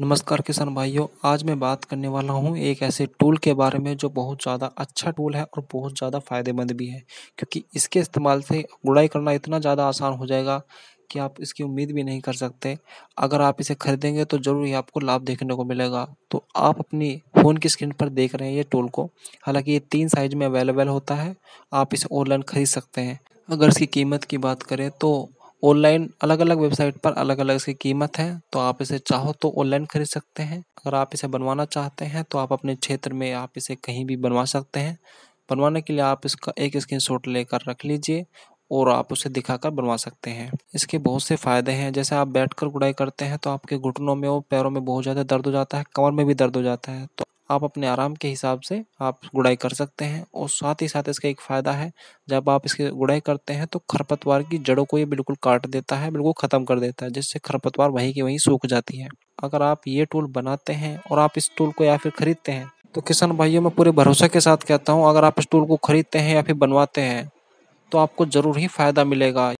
नमस्कार किसान भाइयों आज मैं बात करने वाला हूँ एक ऐसे टूल के बारे में जो बहुत ज़्यादा अच्छा टूल है और बहुत ज़्यादा फ़ायदेमंद भी है क्योंकि इसके इस्तेमाल से गुड़ाई करना इतना ज़्यादा आसान हो जाएगा कि आप इसकी उम्मीद भी नहीं कर सकते अगर आप इसे खरीदेंगे तो ज़रूर ही आपको लाभ देखने को मिलेगा तो आप अपनी फ़ोन की स्क्रीन पर देख रहे हैं ये टूल को हालांकि ये तीन साइज में अवेलेबल होता है आप इसे ऑनलाइन खरीद सकते हैं अगर इसकी कीमत की बात करें तो ऑनलाइन अलग अलग वेबसाइट पर अलग अलग इसकी कीमत है तो आप इसे चाहो तो ऑनलाइन खरीद सकते हैं अगर आप इसे बनवाना चाहते हैं तो आप अपने क्षेत्र में आप इसे कहीं भी बनवा सकते हैं बनवाने के लिए आप इसका एक स्क्रीन शॉट लेकर रख लीजिए और आप उसे दिखाकर बनवा सकते हैं इसके बहुत से फ़ायदे हैं जैसे आप बैठकर गुड़ाई करते हैं तो आपके घुटनों में और पैरों में बहुत ज़्यादा दर्द हो जाता है कमर में भी दर्द हो जाता है तो आप अपने आराम के हिसाब से आप गुड़ाई कर सकते हैं और साथ ही साथ इसका एक फ़ायदा है जब आप इसकी गुड़ाई करते हैं तो खरपतवार की जड़ों को ये बिल्कुल काट देता है बिल्कुल ख़त्म कर देता है जिससे खरपतवार वहीं की वहीं सूख जाती है अगर आप ये टूल बनाते हैं और आप इस टूल को या फिर ख़रीदते हैं तो किसान भाइयों मैं पूरे भरोसे के साथ कहता हूँ अगर आप इस टूल को ख़रीदते हैं या फिर बनवाते हैं तो आपको ज़रूर ही फ़ायदा मिलेगा